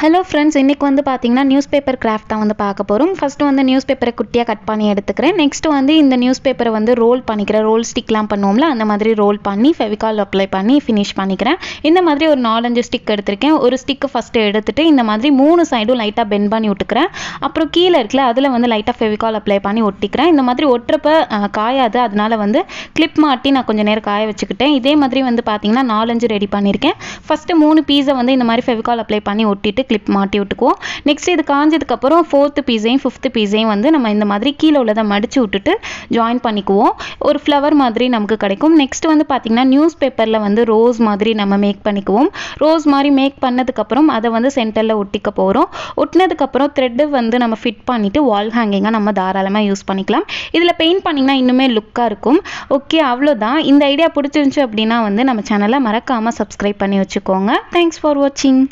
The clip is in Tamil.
ஹலோ ஃப்ரெண்ட்ஸ் இன்றைக்கி வந்து பார்த்தீங்கன்னா நியூஸ் பேப்பர் கிராஃப்ட் தான் வந்து பார்க்க போகிறோம் ஃபஸ்ட்டு வந்து நியூஸ் பேப்பரை குட்டியாக கட் பண்ணி எடுத்துக்கிறேன் நெக்ஸ்ட்டு வந்து இந்த நியூஸ் பேப்பரை வந்து ரோல் பண்ணிக்கிறேன் ரோல் ஸ்டிக்லாம் பண்ணுவோம்ல அந்த மாதிரி ரோல் பண்ணி ஃபெவிகால் அப்ளை பண்ணி ஃபினிஷ் பண்ணிக்கிறேன் இந்த மாதிரி ஒரு நாலஞ்சு ஸ்டிக் எடுத்திருக்கேன் ஒரு ஸ்டிக்கு ஃபஸ்ட்டு எடுத்துகிட்டு இந்த மாதிரி மூணு சைடும் லைட்டாக பெண்ட் பண்ணி விட்டுக்கிறேன் அப்புறம் கீழே இருக்கல அதில் வந்து லைட்டாக ஃபெவிகால் அப்ளை பண்ணி ஒட்டிக்கிறேன் இந்த மாதிரி ஒட்டுறப்ப காயாது அதனால் வந்து கிளிப் மாட்டி நான் கொஞ்சம் நேரம் காய வச்சுக்கிட்டேன் இதே மாதிரி வந்து பார்த்திங்கன்னா நாலஞ்சு ரெடி பண்ணியிருக்கேன் ஃபஸ்ட்டு மூணு பீஸை வந்து இந்த மாதிரி ஃபெவிகால் அப்ளை பண்ணி ஒட்டிட்டு கிளிப் மாட்டி விட்டுக்குவோம் நெக்ஸ்ட் இது காஞ்சதுக்கப்புறம் ஃபோர்த்து பீஸையும் ஃபிஃப்த்து பீஸையும் வந்து நம்ம இந்த மாதிரி கீழே உள்ளதை மடித்து விட்டுட்டு ஜாயின் பண்ணிக்குவோம் ஒரு ஃப்ளவர் மாதிரி நமக்கு கிடைக்கும் நெக்ஸ்ட் வந்து பார்த்திங்கன்னா நியூஸ் பேப்பரில் வந்து ரோஸ் மாதிரி நம்ம மேக் பண்ணிக்குவோம் ரோஸ் மாதிரி மேக் பண்ணதுக்கப்புறம் அதை வந்து சென்டரில் ஒட்டிக்க போகிறோம் ஒட்டினதுக்கப்புறம் த்ரெட்டு வந்து நம்ம ஃபிட் பண்ணிவிட்டு வால் ஹேங்கிங்காக நம்ம தாராளமாக யூஸ் பண்ணிக்கலாம் இதில் பெயிண்ட் பண்ணிங்கன்னா இன்னுமே லுக்காக இருக்கும் ஓகே அவ்வளோதான் இந்த ஐடியா பிடிச்சிருந்துச்சு அப்படின்னா வந்து நம்ம சேனலை மறக்காமல் சப்ஸ்கிரைப் பண்ணி வச்சுக்கோங்க தேங்க்ஸ் ஃபார் வாட்சிங்